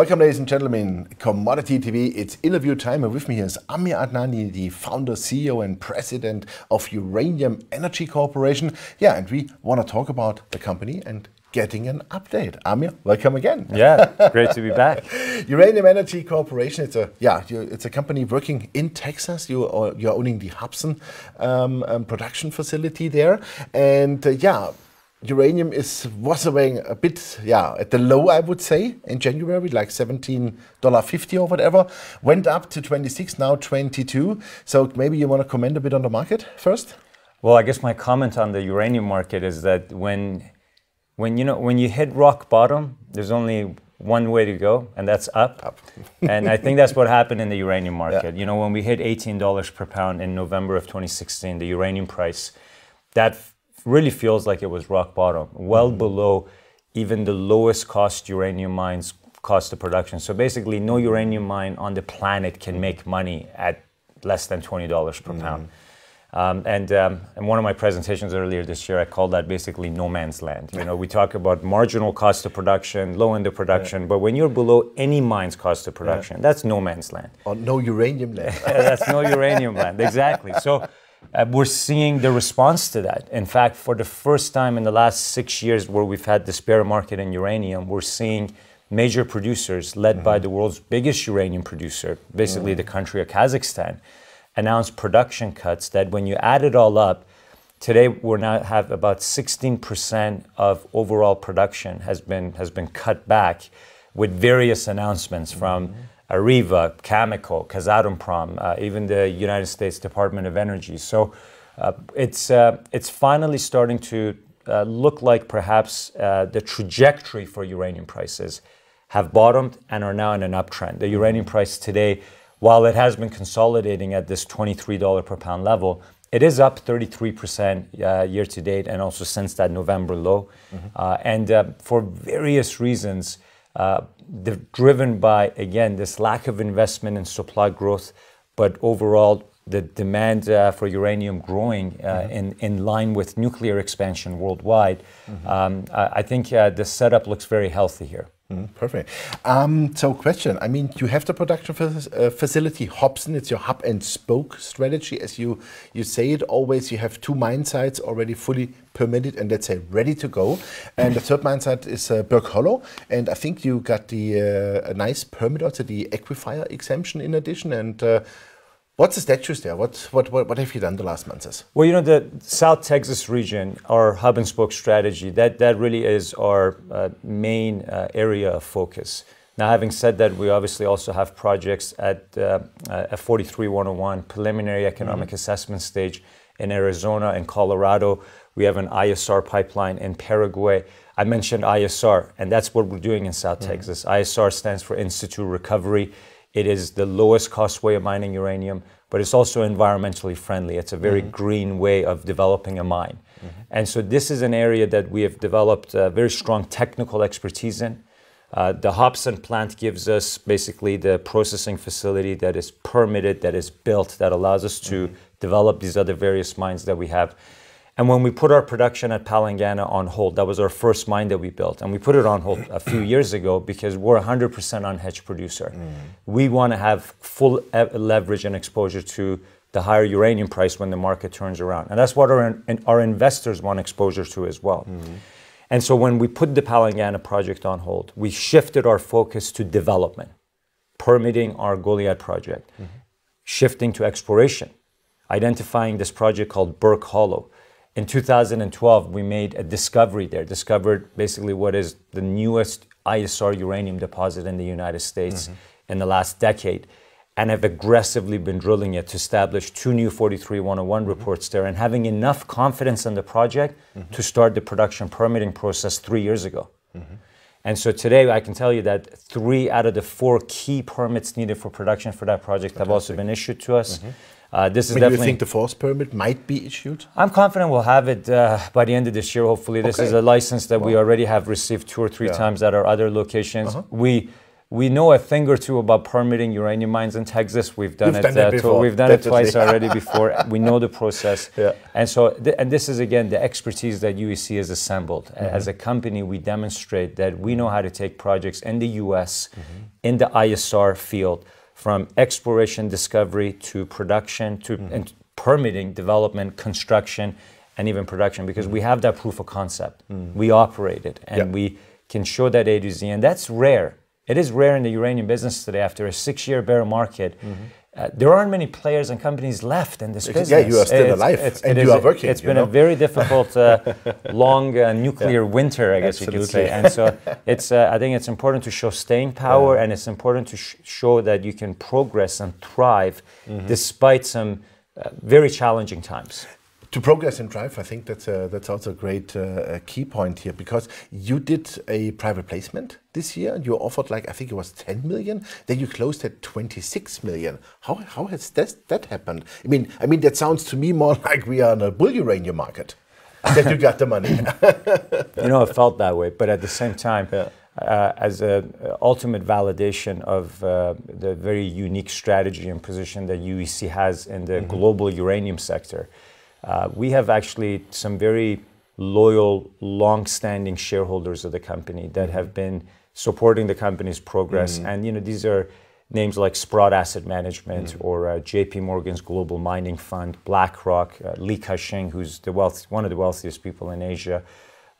Welcome, ladies and gentlemen, Commodity TV. It's interview time, and with me here is Amir Adnani, the founder, CEO, and president of Uranium Energy Corporation. Yeah, and we want to talk about the company and getting an update. Amir, welcome again. Yeah, great to be back. Uranium Energy Corporation. It's a yeah, it's a company working in Texas. You are, you're owning the Hobson um, um, production facility there, and uh, yeah uranium is was weighing a bit, yeah, at the low, I would say, in January, like seventeen dollar fifty or whatever, went up to twenty six, now twenty two. So maybe you want to comment a bit on the market first. Well, I guess my comment on the uranium market is that when, when you know, when you hit rock bottom, there's only one way to go, and that's up. up. and I think that's what happened in the uranium market. Yeah. You know, when we hit $18 per pound in November of 2016, the uranium price, that really feels like it was rock bottom, well mm-hmm. below even the lowest cost uranium mines cost of production. So basically, no mm-hmm. uranium mine on the planet can mm-hmm. make money at less than twenty dollars per mm-hmm. pound. Um, and um, in one of my presentations earlier this year, I called that basically no man's land. You know, we talk about marginal cost of production, low end of production, yeah. but when you're below any mine's cost of production, yeah. that's no man's land. Or oh, no uranium land. that's no uranium land, exactly. So uh, we're seeing the response to that. In fact, for the first time in the last six years where we've had this bear market in uranium, we're seeing major producers, led mm -hmm. by mm-hmm. the world's biggest uranium producer, basically mm -hmm. the mm-hmm. country of Kazakhstan, announce production cuts that when you add it all up, today we're now have about 16% of overall production has been has been cut back with various announcements from mm -hmm Arriva, Cameco, Kazatomprom, uh, even the United States Department of Energy. So uh, it's, uh, it's finally starting to uh, look like perhaps uh, the trajectory for uranium prices have bottomed and are now in an uptrend. The uranium price today, while it has been consolidating at this $23 per pound level, it is up 33% uh, year to date and also since that November low. Mm -hmm. uh, and uh, for various reasons, uh, driven by, again, this lack of investment and supply growth, but overall, the demand uh, for uranium growing uh, mm-hmm. in line with nuclear expansion worldwide. Mm-hmm. Um, I think the setup looks very healthy here. Mm, perfect. Um, so, question. I mean, you have the production uh, facility, Hobson. It's your hub and spoke strategy, as you you say it always. You have two mine sites already fully permitted and let's say ready to go. And the third mine site is uh, Burke Hollow. And I think you got the uh, a nice permit also the aquifer exemption in addition. And uh, What's the status there? What, what, what, what have you done the last months? Well, you know, the South Texas region, our hub and spoke strategy, that, that really is our uh, main uh, area of focus. Now, having said that, we obviously also have projects at uh, uh a 43101 preliminary economic mm -hmm. assessment stage in Arizona and Colorado. We have an ISR pipeline in Paraguay. I mentioned ISR, and that's what we're doing in South mm -hmm. Texas. ISR stands for Institute Recovery. It is the lowest cost way of mining uranium, but it's also environmentally friendly. It's a very mm-hmm. green way of developing a mine. Mm-hmm. And so this is an area that we have developed uh, very strong technical expertise in. Uh, the Hobson plant gives us basically the processing facility that is permitted, that is built, that allows us to mm-hmm. develop these other various mines that we have. And when we put our production at Palangana on hold, that was our first mine that we built. And we put it on hold a few years ago because we're 100% unhedged producer. Mm. We want to have full leverage and exposure to the higher uranium price when the market turns around. And that's what our, our investors want exposure to as well. Mm. And so when we put the Palangana project on hold, we shifted our focus to development, permitting our Goliad project, mm -hmm. shifting to exploration, identifying this project called Burke Hollow in 2012, we made a discovery there, discovered basically what is the newest ISR uranium deposit in the United States mm -hmm. in the last decade, and have aggressively been drilling it to establish two new 43101 mm -hmm. reports there and having enough confidence in the project mm -hmm. to start the production permitting process three years ago. Mm-hmm. And so today I can tell you that three out of the four key permits needed for production for that project Fantastic. have also been issued to us. Mm -hmm. Uh, this is but definitely. you think the fourth permit might be issued? I'm confident we'll have it uh, by the end of this year. Hopefully, this okay. is a license that wow. we already have received two or three yeah. times at our other locations. Uh -huh. We we know a thing or two about permitting uranium mines in Texas. We've done have it, done it uh, we've done Definitely. it twice already before. we know the process. Yeah. And so th- and this is again the expertise that UEC has assembled. Mm-hmm. As a company, we demonstrate that we know how to take projects in the US mm-hmm. in the ISR field from exploration, discovery to production to mm-hmm. and permitting, development, construction and even production because we mm-hmm. have that proof of concept. Mm-hmm. We operate it and we can show that A to Z and that's rare it is rare in the uranium business today after a six year bear market. Mm -hmm. Uh, there aren't many players and companies left in this business. Yeah, you are still it's, alive it's, and it you is, are working. It's been know? a very difficult, uh, long uh, nuclear yeah. winter, I guess Absolutely. you could say. And so it's, uh, I think it's important to show staying power yeah. and it's important to sh show that you can progress and thrive mm -hmm. despite some uh, very challenging times to progress and drive, I think that's a, that's also a great uh, key point here because you did a private placement this year and you offered like I think it was 10 million. Then you closed at 26 million. How how has that that happened? I mean I mean that sounds to me more like we are in a bull uranium market that you got the money. you know, it felt that way, but at the same time. Yeah. Uh, as an uh, ultimate validation of uh, the very unique strategy and position that UEC has in the mm -hmm. global uranium sector. Uh, we have actually some very loyal, long-standing shareholders of the company that mm-hmm. have been supporting the company's progress. Mm-hmm. And you know, these are names like Sprott Asset Management mm-hmm. or uh, J.P. Morgan's Global Mining Fund, BlackRock, uh, Li Ka-shing, who's the wealth, one of the wealthiest people in Asia.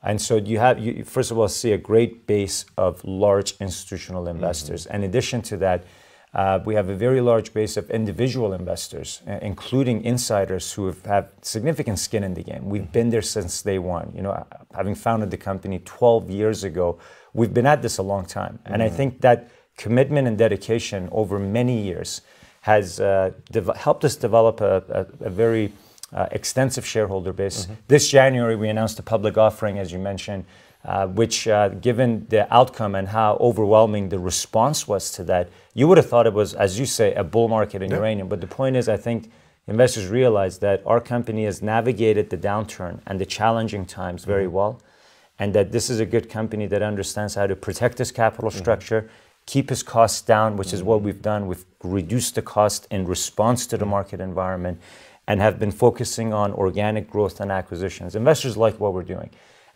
And so you have, you first of all, see a great base of large institutional mm-hmm. investors. In addition to that, uh, we have a very large base of individual investors, uh, including insiders who have, had significant skin in the game. We've mm-hmm. been there since day one. You know, having founded the company 12 years ago, we've been at this a long time, mm-hmm. and I mm-hmm. think that commitment and dedication over many years has uh, de- helped us develop a, a, a very uh, extensive shareholder base. Mm-hmm. This January, we announced a public offering, as you mentioned. Uh, which, uh, given the outcome and how overwhelming the response was to that, you would have thought it was, as you say, a bull market in yeah. uranium. But the point is, I think investors realize that our company has navigated the downturn and the challenging times very mm -hmm. well, and that this is a good company that understands how to protect its capital mm-hmm. structure. Mm -hmm. Keep its costs down, which mm -hmm. is what mm-hmm. we've done. We've reduced the cost in response to the mm-hmm. market environment and have been focusing on organic growth and acquisitions. Investors like what we're doing.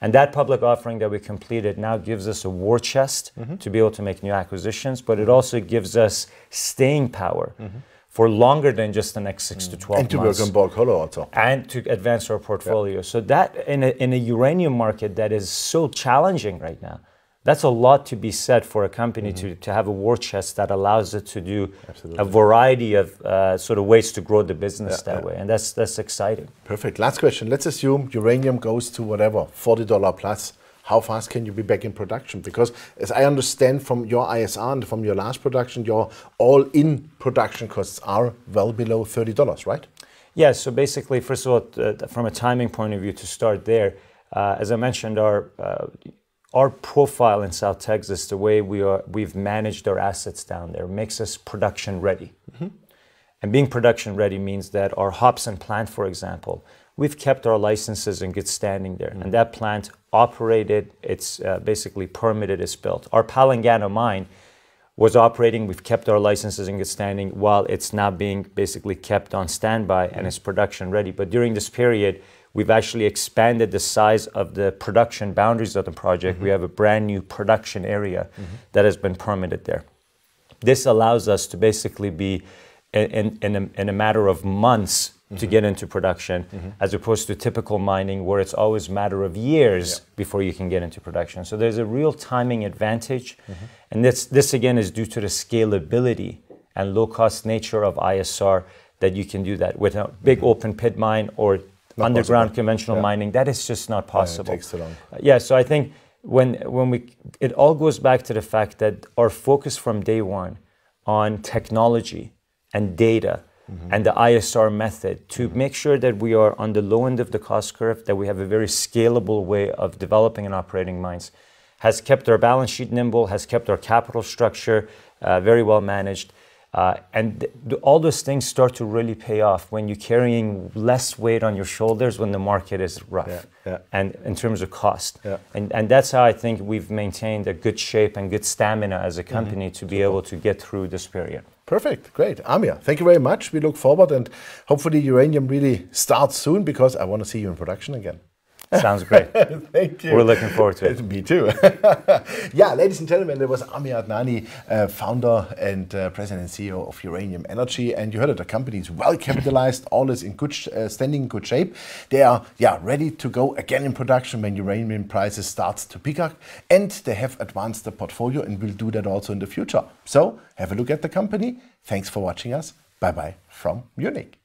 And that public offering that we completed now gives us a war chest mm-hmm. to be able to make new acquisitions, but it also gives us staying power. Mm-hmm for longer than just the next six mm. to 12 and to months. And to work in And to advance our portfolio. Yeah. So that, in a, in a uranium market that is so challenging right now, that's a lot to be said for a company mm-hmm. to, to have a war chest that allows it to do Absolutely. a variety of uh, sort of ways to grow the business yeah, that yeah. way. And that's, that's exciting. Perfect. Last question. Let's assume uranium goes to whatever, $40 plus. How fast can you be back in production? Because as I understand from your ISR and from your last production, your all-in production costs are well below $30, right? Yeah, so basically, first of all, uh, from a timing point of view, to start there, uh, as I mentioned, our uh, our profile in South Texas, the way we are, we've managed our assets down there, makes us production ready. Mm -hmm. And being production ready means that our Hobson plant, for example, we've kept our licenses in good standing there. Mm -hmm. And mm-hmm. that plant operated, it's uh, basically permitted, it's built. Our Palangana mine was operating, we've kept our licenses in good standing while it's now being basically kept on standby mm -hmm. and mm-hmm. it's production ready. But during this period, We've actually expanded the size of the production boundaries of the project. Mm -hmm. We mm-hmm. have a brand new production area mm -hmm. that has been permitted there. This allows us to basically be in, in, a, in a matter of months to mm -hmm. get into production mm -hmm. as opposed to typical mining where it's always matter of years yeah. before you can get into production so there's a real timing advantage mm -hmm. and this this again is due to the scalability and low cost nature of isr that you can do that with a big mm-hmm. open pit mine or not underground possible. conventional yeah. mining. That is just not possible. Yeah, it takes too long. Uh, yeah, so I think when when we it all goes back to the fact that our focus from day one on technology and data mm-hmm. and the ISR method to mm-hmm. make sure that we are on the low end of the cost curve, that we have a very scalable way of developing and operating mines, has kept our balance sheet nimble, has kept our capital structure uh, very well managed uh, and th- all those things start to really pay off when you're carrying less weight on your shoulders when the market is rough yeah, yeah. and in terms of cost. Yeah. And, and that's how I think we've maintained a good shape and good stamina as a mm-hmm. company mm-hmm. to be Super. able to get through this period. Perfect, great. Amir, thank you very much. We look forward and hopefully uranium really starts soon because I want to see you in production again. Sounds great. Thank you. We're looking forward to it. Me too. yeah, ladies and gentlemen, there was Ami Adnani, uh, founder and uh, president and CEO of Uranium Energy. And you heard it, the company is well capitalized, all is in good uh, standing, good shape. They are yeah ready to go again in production when uranium prices starts to pick up. And they have advanced the portfolio and will do that also in the future. So have a look at the company. Thanks for watching us. Bye bye from Munich.